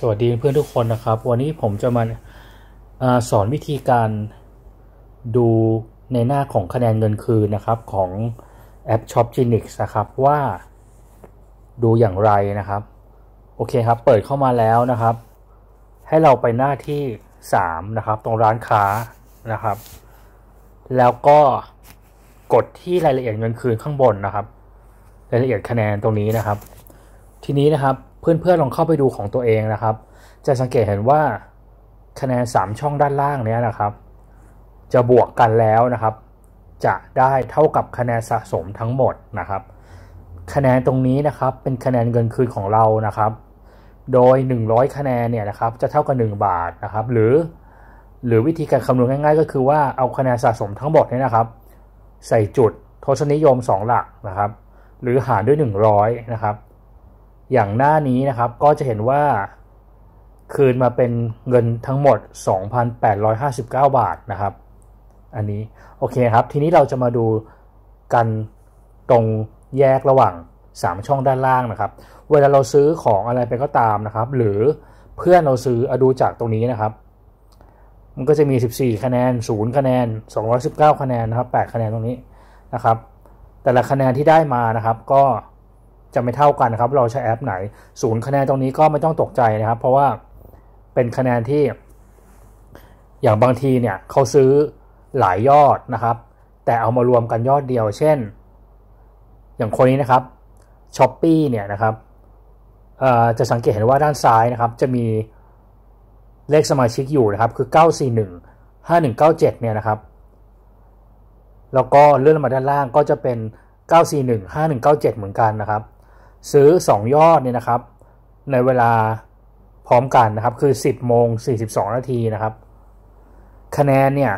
สวัสดีเพื่อนทุกคนนะครับ วันนี้ผมจะมาอาสอนวิธีการดูในหน้าของคะแนนเงินคืนนะครับของแอป Shop Genix นะครับว่า ดูอย่างไรนะครับ โอเคครับ เปิดเข้ามาแล้วนะครับ ให้เราไปหน้าที่ 3 นะครับ ตรงร้านค้านะครับ แล้วก็กดที่รายละเอียดเงินคืนข้างบนนะครับ รายละเอียดคะแนนตรงนี้นะครับ ทีนี้นะครับเพื่อนๆลองเข้าไปดูของตัวเองนะครับ จะสังเกตเห็นว่าคะแนน3ช่องด้านล่างเนี้ยนะครับ จะบวกกันแล้วนะครับ จะได้เท่ากับคะแนนสะสมทั้งหมดนะครับ คะแนนตรงนี้นะครับเป็นคะแนนเงินคืนของเรานะครับ โดย 100 คะแนนเนี่ยนะครับ จะเท่ากับ 1 บาทนะครับ หรือหรือวิธีการคำนวณง่ายๆ ก็คือว่าเอาคะแนนสะสมทั้งหมดเนี่ยนะครับ ใส่จุดทศนิยม 2 หลักนะครับ หรือหารด้วย 100 นะครับอย่างหน้านี้นะครับก็จะเห็นว่าคืนมาเป็นเงินทั้งหมด 2,859 บาทนะครับ อันนี้โอเคครับ ทีนี้เราจะมาดูกันตรงแยกระหว่าง 3 ช่องด้านล่างนะครับเวลาเราซื้อของอะไรไปก็ตามนะครับหรือเพื่อนเราซื้ออดูจากตรงนี้นะครับมันก็จะมี 14 คะแนน 0 คะแนน 219 คะแนนนะครับ8คะแนนตรงนี้นะครับ แต่ละคะแนนที่ได้มานะครับก็จะไม่เท่ากันครับเราใช้แอปไหนศูนย์คะแนนตรงนี้ก็ไม่ต้องตกใจนะครับ เพราะว่าเป็นคะแนนที่อย่างบางทีเนี่ยเขาซื้อหลายยอดนะครับ แต่เอามารวมกันยอดเดียว เช่นอย่างคนนี้นะครับช้อปปี้เนี่ยนะครับจะสังเกตเห็นว่าด้านซ้ายนะครับ จะมีเลขสมาชิกอยู่นะครับคือ941 5197เนี่ยนะครับแล้วก็เลื่อนมาด้านล่างก็จะเป็น941 5197 เหมือนกันนะครับซื้อ 2 ยอดเนี่ยนะครับในเวลาพร้อมกันนะครับคือ 10 โมง 42นาทีนะครับ คะแนนเนี่ย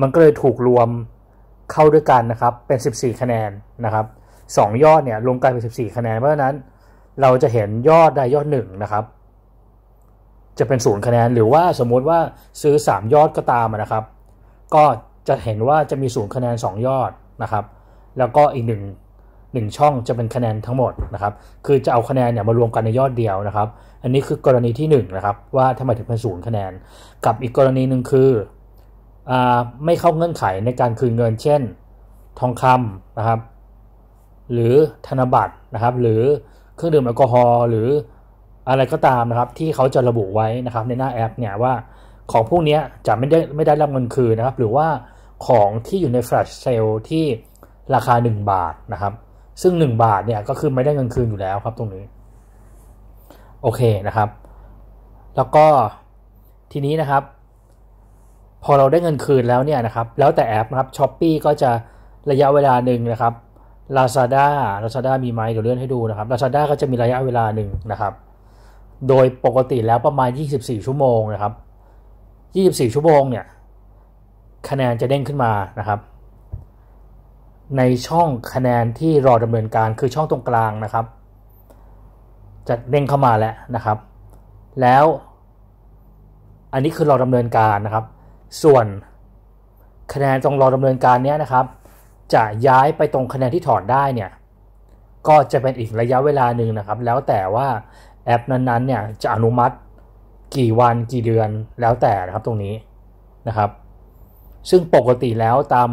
มันก็เลยถูกรวมเข้าด้วยกันนะครับเป็น 14 คะแนนนะครับ 2 ยอดเนี่ยรวมกันเป็น 14 คะแนนเพราะฉะนั้นเราจะเห็นยอดใดยอดหนึ่งนะครับจะเป็นศูนย์คะแนนหรือว่าสมมุติว่าซื้อ 3 ยอดก็ตามนะครับ ก็จะเห็นว่าจะมีศูนย์คะแนน 2 ยอดนะครับ แล้วก็อีกหนึ่ง1 ช่องจะเป็นคะแนนทั้งหมดนะครับ คือจะเอา คะแนน เนี่ย มารวม กันใน ยอดเดียวนะครับ อันนี้คือกรณีที่ 1 นะครับ ว่าทำไมถึงเป็นศูนย์คะแนน กับอีกกรณีหนึ่งคืออไม่เข้าเงื่อนไขในการคืนเงิน เช่น ทองคำนะครับ หรือธนบัตรนะครับ หรือเครื่องดื่มแอลกอฮอล์หรืออะไรก็ตามนะครับ ที่เขาจะระบุไว้นะครับ ในหน้าแอปเนี่ยว่าของพวกนี้จะไม่ได้ไม่ได้รับเงินคืนนะครับ หรือว่าของที่อยู่ในแฟลชเซลที่ราคา 1 บาทนะครับซึ่ง1บาทเนี่ยก็คือไม่ได้เงินคืนอยู่แล้วครับตรงนี้ โอเคนะครับ แล้วก็ทีนี้นะครับ พอเราได้เงินคืนแล้วเนี่ยนะครับ แล้วแต่แอปนะครับช้อปปีก็จะระยะเวลาหนึ่งนะครับ Lazada Lazada มีไหมเดี๋ยวเลื่อนให้ดูนะครับ Lazada ก็จะมีระยะเวลาหนึ่งนะครับ โดยปกติแล้วประมาณ 24 ชั่วโมงนะครับ24 ชั่วโมงเนี่ย คะแนนจะเด้งขึ้นมานะครับในช่องคะแนนที่รอดำเนินการคือช่องตรงกลางนะครับ จะเด้งเข้ามาแล้วนะครับ แล้ว อันนี้คือรอดำเนินการนะครับ ส่วนคะแนนตรงรอดำเนินการเนี้ยนะครับ จะย้ายไปตรงคะแนนที่ถอดได้เนี่ยก็จะเป็นอีกระยะเวลาหนึ่งนะครับ แล้วแต่ว่าแอปนั้นๆเนี่ยจะอนุมัติ กี่วันกี่เดือนแล้วแต่นะครับตรงนี้นะครับ ซึ่งปกติแล้วตาม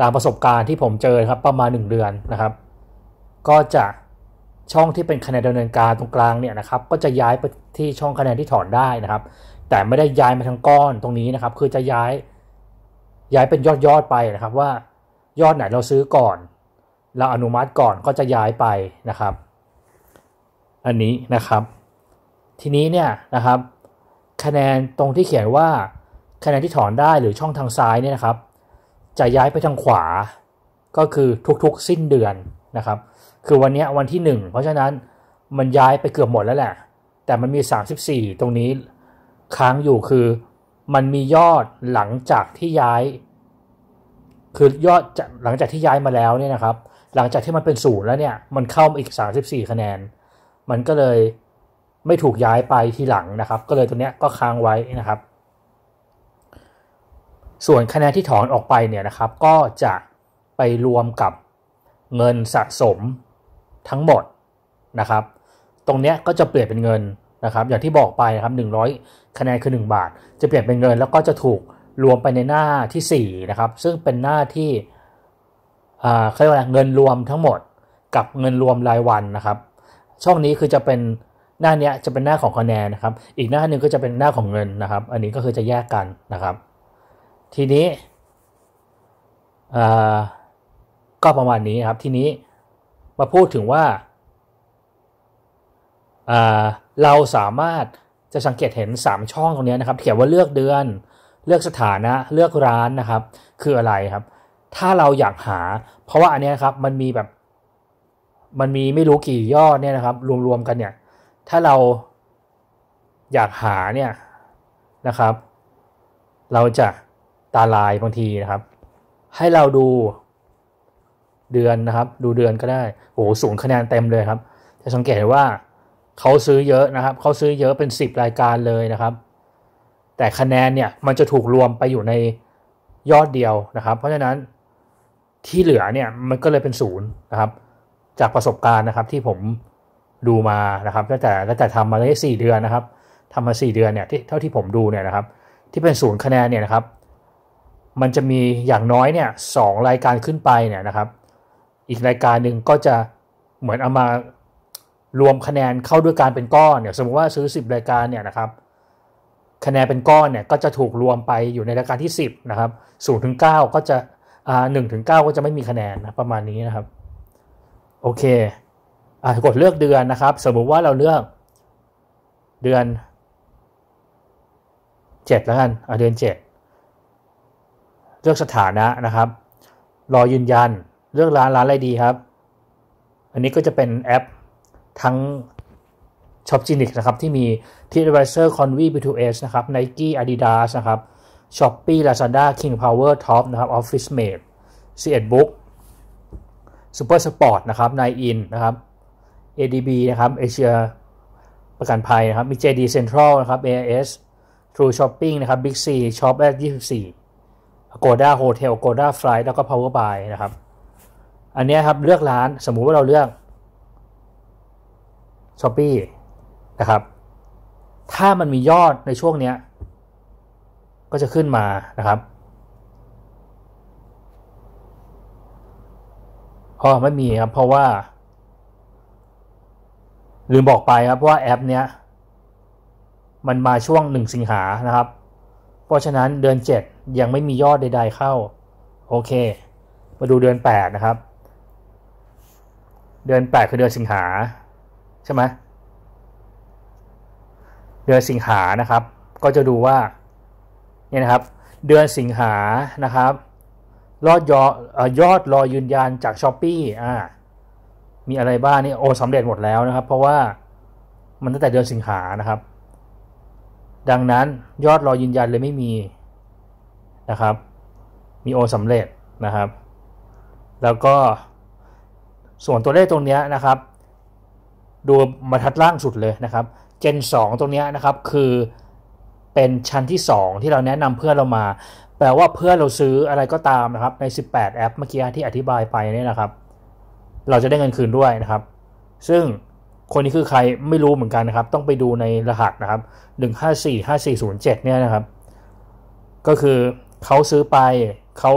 ตามประสบการณ์ที่ผมเจอครับประมาณ 1 เดือนนะครับ ก็จะช่องที่เป็นคะแนนดำเนินการตรงกลางเนี่ยนะครับ ก็จะย้ายไปที่ช่องคะแนนที่ถอนได้นะครับ แต่ไม่ได้ย้ายมาทั้งก้อนตรงนี้นะครับคือจะย้ายย้ายเป็นยอดยอดไปนะครับ ว่ายอดไหนเราซื้อก่อนเราอนุมัติก่อนก็จะย้ายไปนะครับ อันนี้นะครับ ทีนี้เนี่ยนะครับ คะแนนตรงที่เขียนว่าคะแนนที่ถอนได้หรือช่องทางซ้ายเนี่ยนะครับจะย้ายไปทางขวา ก็คือทุกๆสิ้นเดือนนะครับ คือวันนี้วันที่ 1 เพราะฉะนั้นมันย้ายไปเกือบหมดแล้วแหละ แต่มันมี 34 ตรงนี้ ค้างอยู่คือมันมียอดหลังจากที่ย้าย คือยอดหลังจากที่ย้ายมาแล้วเนี่ยนะครับ หลังจากที่มันเป็นศูนย์แล้วเนี่ยมันเข้ามาอีก 34 คะแนน มันก็เลยไม่ถูกย้ายไปทีหลังนะครับ ก็เลยตัวเนี้ยก็ค้างไว้นะครับส่วนคะแนนที่ถอนออกไปเนี่ยนะครับก็จะไปรวมกับเงินสะสมทั้งหมดนะครับ ตรงเนี้ยก็จะเปลี่ยนเป็นเงินนะครับอย่างที่บอกไปนะครับ100 คะแนนคือ 1 บาท จะเปลี่ยนเป็นเงินแล้วก็จะถูกรวมไปในหน้าที่4นะครับซึ่งเป็นหน้าที่เขาเรียกว่าเงินรวมทั้งหมดกับเงินรวมรายวันนะครับ ช่องนี้คือจะเป็นหน้านี้จะเป็นหน้าของคะแนนนะครับ อีกหน้าหนึ่งก็จะเป็นหน้าของเงินนะครับ อันนี้ก็คือจะแยกกันนะครับทีนี้ก็ประมาณนี้ครับทีนี้มาพูดถึงว่าเราสามารถจะสังเกตเห็น3ช่องตรงนี้นะครับเขียนว่าเลือกเดือนเลือกสถานะ เลือกร้านนะครับ คืออะไรครับ ถ้าเราอยากหา เพราะว่าอันนี้ครับมันมีแบบ มันมีไม่รู้กี่ยอดเนี่ยนะครับ รวมๆกันเนี่ย ถ้าเราอยากหาเนี่ยนะครับ เราจะตาลายบางทีนะครับให้เราดูเดือนนะครับ ดูเดือนก็ได้โอ้โหสูนคะแนนเต็มเลยครับจะสังเกตว่าเขาซื้อเยอะนะครับเขาซื้อเยอะเป็น 10 รายการเลยนะครับ แต่คะแนนเนี่ยมันจะถูกรวมไปอยู่ในยอดเดียวนะครับ เพราะฉะนั้นที่เหลือเนี่ยมันก็เลยเป็นศูนย์นะครับจากประสบการณ์นะครับที่ผมดูมานะครับตั้งแต่ตั้งแต่ทำมาได้สี่เดือนนะครับทำมาสี่เดือนเนี่ยที่เท่าที่ผมดูเนี่ยนะครับ ที่เป็นศูนย์คะแนนเนี่ยนะครับมันจะมีอย่างน้อยเนี่ยสองรายการขึ้นไปเนี่ยนะครับ อีกรายการหนึ่งก็จะเหมือนเอามารวมคะแนนเข้าด้วยการเป็นก้อนเนี่ยสมมติว่าซื้อ 10 รายการเนี่ยนะครับคะแนนเป็นก้อนเนี่ยก็จะถูกรวมไปอยู่ในรายการที่ 10นะครับศูนย์ถึงเก้าก็จะอ่าหนึ่งถึงเก้าก็จะไม่มีคะแนนนะประมาณนี้นะครับโอเคอ่ากดเลือกเดือนนะครับ สมมุติว่าเราเลือก เดือน7แล้วกันอ่าเดือน 7เลือกสถานะนะครับ รอยืนยัน เลือกร้านร้านอะไรดีครับ อันนี้ก็จะเป็นแอปทั้ง s h o p g e n i c นะครับ ที่มี TripAdvisor Convi B2S นะครับ Nike Adidas นะครับ Shopee Lazada King Power Top นะครับ Office Mate c 1 Book Super Sport นะครับ Nine In นะครับ ADB นะครับ Asia ประกันภัยนะครับมี JD Central นะครับ AIS True Shopping นะครับ Big C Shop at 24โกด้าโฮเทล a g ด้า f l i g แล้วก็พเวอร์บายนะครับ อันนี้ครับเลือกร้านสมมุติว่าเราเลือกช้อปี้นะครับ ถ้ามันมียอดในช่วงเนี้ยก็จะขึ้นมานะครับราอไม่มีครับเพราะว่าลืมบอกไปครับว่าแอป เนี้ย มันมาช่วงหนึ่งสิงหานะครับ เพราะฉะนั้นเดือนเจ็ดยังไม่มียอดใดๆเข้า โอเค มาดูเดือน 8 นะครับ เดือน8คือเดือนสิงหาใช่ไหมเดือนสิงหานะครับ ก็จะดูว่าเนี่ยนะครับ เดือนสิงหานะครับยอดยอยอดรอยืนยันจากช้อปปี้อ่ามีอะไรบ้างนี่โอสำเร็จหมดแล้วนะครับ เพราะว่ามันตั้งแต่เดือนสิงหานะครับ ดังนั้นยอดรอยืนยันเลยไม่มีนะครับ มีโอสำเร็จนะครับ แล้วก็ ส่วนตัวเลขตรงนี้นะครับ ดูมาทัดล่างสุดเลยนะครับ เจน2 ตรงนี้นะครับ คือเป็นชั้นที่ 2 ที่เราแนะนำเพื่อนเรามา แปลว่าเพื่อเราซื้ออะไรก็ตามนะครับ ใน 18 แอปเมื่อกี้ที่อธิบายไปนี่นะครับ เราจะได้เงินคืนด้วยนะครับ ซึ่งคนนี้คือใครไม่รู้เหมือนกันนะครับ ต้องไปดูในรหัสนะครับ154540 7เนี่ยนะครับ ก็คือเขาซื้อไปเขา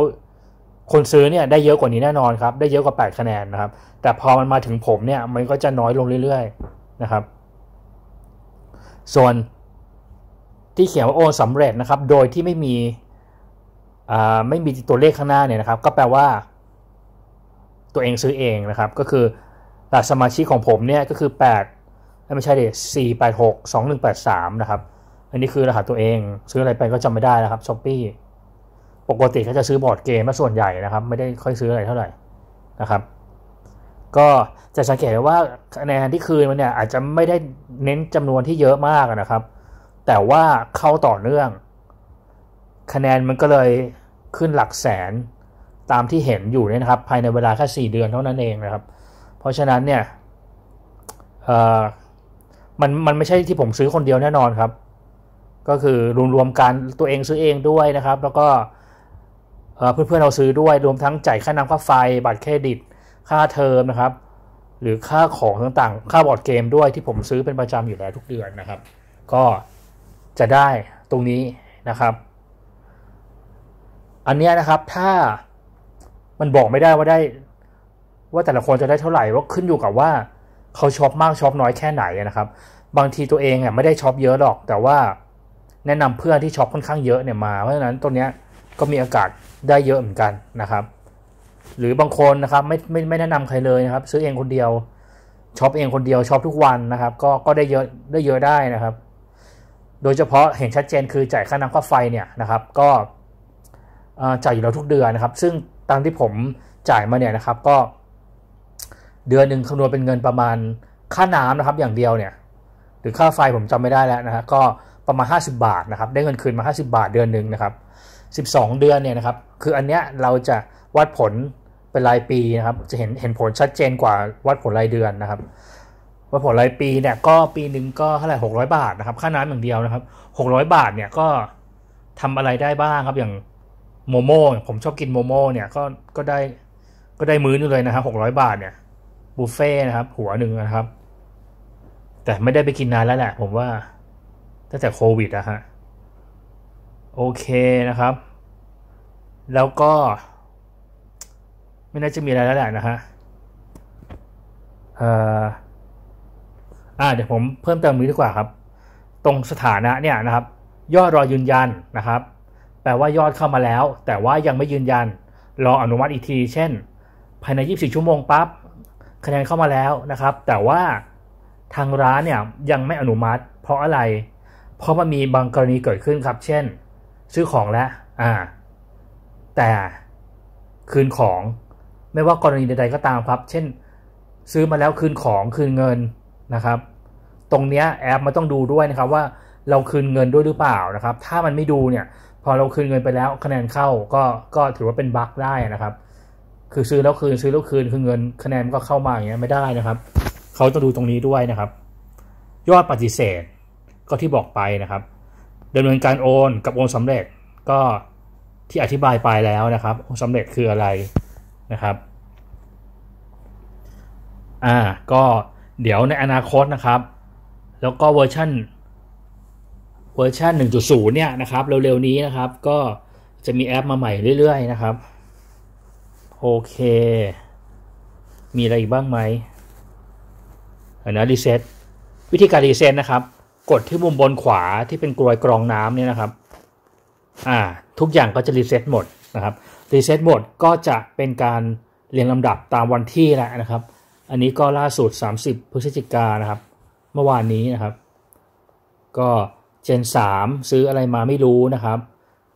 คนซื้อเนี่ยได้เยอะกว่านี้แน่นอนครับ ได้เยอะกว่า8คะแนนนะครับ แต่พอมันมาถึงผมเนี่ย มันก็จะน้อยลงเรื่อยๆนะครับ ส่วนที่เขียนว่าโอนสำเร็จนะครับ โดยที่ไม่มีไม่มีตัวเลขข้างหน้าเนี่ยนะครับ ก็แปลว่าตัวเองซื้อเองนะครับ ก็คือหักสมาชิกของผมเนี่ย ก็คือ8ไม่ใช่เด็สี่แปดหกสองหนึ่งแปดสามนะครับ อันนี้คือรหัสตัวเองซื้ออะไรไปก็จำไม่ได้นะครับช้อปปี้ปกติเขาจะซื้อบอร์ดเกมมาส่วนใหญ่นะครับ ไม่ได้ค่อยซื้ออะไรเท่าไหร่นะครับ ก็จะสังเกตว่าคะแนนที่คืนมันเนี่ย อาจจะไม่ได้เน้นจำนวนที่เยอะมากนะครับ แต่ว่าเข้าต่อเนื่อง คะแนนมันก็เลยขึ้นหลักแสนตามที่เห็นอยู่เนี่ยนะครับ ภายในเวลาแค่4เดือนเท่านั้นเองนะครับ เพราะฉะนั้นเนี่ยมันมันไม่ใช่ที่ผมซื้อคนเดียวแน่นอนครับ ก็คือรวมๆกันตัวเองซื้อเองด้วยนะครับ แล้วก็เพื่อน ๆเราซื้อด้วยรวมทั้งจ่ายค่าน้ำค่าไฟบัตรเครดิตค่าเทอมนะครับ หรือค่าของต่างๆค่าบอร์ดเกมด้วยที่ผมซื้อเป็นประจำอยู่แล้วทุกเดือนนะครับ ก็จะได้ตรงนี้นะครับ อันนี้นะครับ ถ้ามันบอกไม่ได้ว่าได้ ว่าแต่ละคนจะได้เท่าไหร่ว่าขึ้นอยู่กับว่าเขาช็อปมากช็อปน้อยแค่ไหนนะครับ บางทีตัวเองอ่ะไม่ได้ช็อปเยอะหรอก แต่ว่าแนะนำเพื่อนที่ช็อปค่อนข้างเยอะเนี่ยมาเพราะฉะนั้นตัวเนี้ยก็มีอากาศได้เยอะเหมือนกันนะครับ หรือบางคนนะครับไม่ไม่ไม่แนะนำใครเลยนะครับ ซื้อเองคนเดียวช็อปเองคนเดียวช็อปทุกวันนะครับ ก็ก็ได้เยอะได้เยอะได้นะครับ โดยเฉพาะเห็นชัดเจน คือจ่ายค่าน้ำค่าไฟเนี่ยนะครับ ก็จ่ายอยู่แล้วทุกเดือนนะครับ ซึ่งตามที่ผมจ่ายมาเนี่ยนะครับก็เดือนหนึ่งคำนวณเป็นเงินประมาณค่าน้ำนะครับ อย่างเดียวเนี่ยหรือค่าไฟผมจำไม่ได้แล้วนะฮะก็ประมาณ50 บาทนะครับ ได้เงินคืนมา 50 บาทเดือนหนึ่งนะครับ12 เดือนเนี่ยนะครับคืออันเนี้ยเราจะวัดผลเป็นรายปีนะครับ จะเห็นเห็นผลชัดเจนกว่าวัดผลรายเดือนนะครับวัดผลรายปีเนี่ย ก็ปีหนึ่งก็เท่าไหร่หก0บาทนะครับค่าน้ำอย่างเดียวนะครับ600 บาทเนี่ยก็ทำอะไรได้บ้างครับอย่างโมโม่ผมชอบกินโมโม่เนี่ยก็ก็ได้ก็ได้มื้อนึงเลยนะครับหกร้อยบาทเนี่ยบุฟเฟ่นะครับหัวหนึ่งนะครับ แต่ไม่ได้ไปกินนานแล้วแหละผมว่าตั้งแต่โควิดอะฮะโอเคนะครับ แล้วก็ ไม่น่าจะมีอะไรแล้วแหละนะฮะ เอ่ออ่าเดี๋ยวผมเพิ่มเติมนี้ดีกว่าครับ ตรงสถานะเนี่ยนะครับ ยอดรอยืนยันนะครับ แปลว่ายอดเข้ามาแล้ว แต่ว่ายังไม่ยืนยัน รออนุมัติอีกที เช่น ภายใน24 ชั่วโมงปั๊บคะแนนเข้ามาแล้วนะครับ แต่ว่าทางร้านเนี่ยยังไม่อนุมัติ เพราะอะไร เพราะมันมีบางกรณีเกิดขึ้นครับ เช่นซื้อของแล้ว อ่า แต่คืนของ ไม่ว่ากรณีใดๆก็ตามครับ เช่น ซื้อมาแล้วคืนของคืนเงินนะครับ ตรงเนี้ยแอปมันต้องดูด้วยนะครับว่าเราคืนเงินด้วยหรือเปล่านะครับ ถ้ามันไม่ดูเนี่ย พอเราคืนเงินไปแล้วคะแนนเข้าก็ก็ถือว่าเป็นบั๊กได้นะครับ คือซื้อแล้วคืนซื้อแล้วคืนคือเงินคะแนนก็เข้ามาอย่างเงี้ยไม่ได้นะครับ เขาจะดูตรงนี้ด้วยนะครับ ยอดปฏิเสธก็ที่บอกไปนะครับดาเนินการโอนกับโอนสำเร็จก็ที่อธิบายไปแล้วนะครับโอนสำเร็จคืออะไรนะครับอ่าก็เดี๋ยวในอนาคตนะครับ แล้วก็เวอร์ชันเวอร์ชัน1.0 เนี่ยนะครับ เร็วๆนี้นะครับ ก็จะมีแอปมาใหม่เรื่อย ๆ นะครับ โอเค มีอะไรอีกบ้างไหมน้รีเซ็ตวิธีการรีเซ็ตนะครับกดที่มุมบนขวาที่เป็นกรวยกรองน้ำเนี่ยนะครับ อ่า ทุกอย่างก็จะรีเซ็ตหมดนะครับ รีเซ็ตหมดก็จะเป็นการเรียงลำดับตามวันที่แหละนะครับ อันนี้ก็ล่าสุด 30พฤศจิกานะครับ เมื่อวานนี้นะครับ ก็เจน3ซื้ออะไรมาไม่รู้นะครับ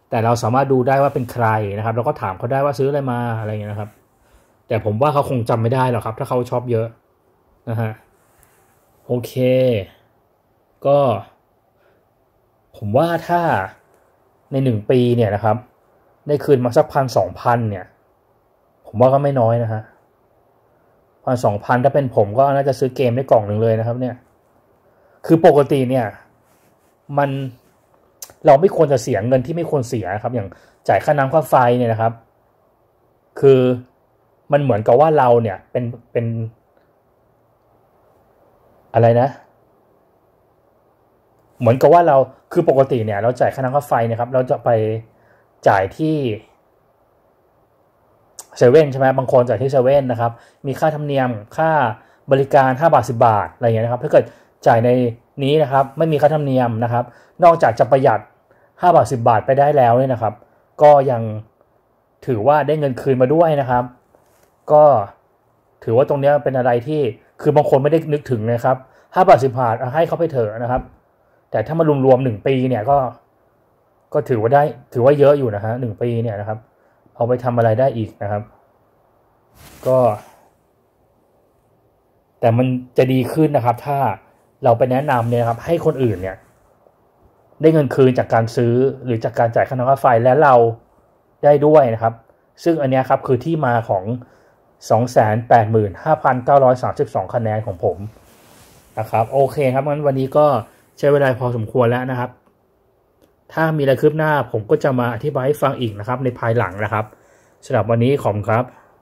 แต่เราสามารถดูได้ว่าเป็นใครนะครับ แล้วก็ถามเขาได้ว่าซื้ออะไรมาอะไรอย่างเงี้ยนะครับ แต่ผมว่าเขาคงจำไม่ได้หรอกครับ ถ้าเขาชอบเยอะนะฮะโอเคก็ผมว่าถ้าในหนึ่งปีเนี่ยนะครับได้คืนมาสักพันสองพันเนี่ย ผมว่าก็ไม่น้อยนะฮะพันสองพันถ้าเป็นผมก็น่าจะซื้อเกมได้กล่องหนึ่งเลยนะครับ เนี่ย คือปกติเนี่ย มันเราไม่ควรจะเสียเงินที่ไม่ควรเสียครับ อย่างจ่ายค่าน้ำค่าไฟเนี่ยนะครับ คือมันเหมือนกับว่าเราเนี่ย เป็นเป็นอะไรนะเหมือนกับว่าเรา คือปกติเนี่ยเราจ่ายค่าน้ำค่าไฟนะครับ เราจะไปจ่ายที่เซเว่นใช่ไหมบางคนจ่ายที่เซเว่นนะครับ มีค่าธรรมเนียม ค่าบริการ 5 บาท 10 บาท อะไรอย่างเงี้ยนะครับ ถ้าเกิดจ่ายในนี้นะครับ ไม่มีค่าธรรมเนียมนะครับ นอกจากจะประหยัด 5 บาท 10 บาทไปได้แล้วเนี่ยนะครับ ก็ยังถือว่าได้เงินคืนมาด้วยนะครับ ก็ถือว่าตรงนี้เป็นอะไรที่ คือบางคนไม่ได้นึกถึงนะครับ 5 บาท 10 บาทให้เขาไปเถอะนะครับแต่ถ้ามารวมรวมหนึ่งปีเนี่ยก็ก็ถือว่าได้ ถือว่าเยอะอยู่นะฮะหนึ่งปีเนี่ยนะครับ เอาไปทำอะไรได้อีกนะครับ ก็ แต่มันจะดีขึ้นนะครับ ถ้าเราไปแนะนำเนี่ยครับ ให้คนอื่นเนี่ยได้เงินคืนจากการซื้อหรือจากการจ่ายค่าน้ำค่าไฟและเราได้ด้วยนะครับ ซึ่งอันนี้ครับ คือที่มาของ285,932คะแนนของผมนะครับ โอเคครับงั้นวันนี้ก็ใช้เวลาพอสมควรแล้วนะครับ ถ้ามีอะไรคืบหน้าผมก็จะมาอธิบายให้ฟังอีกนะครับ ในภายหลังนะครับสำหรับวันนี้ขอบครับ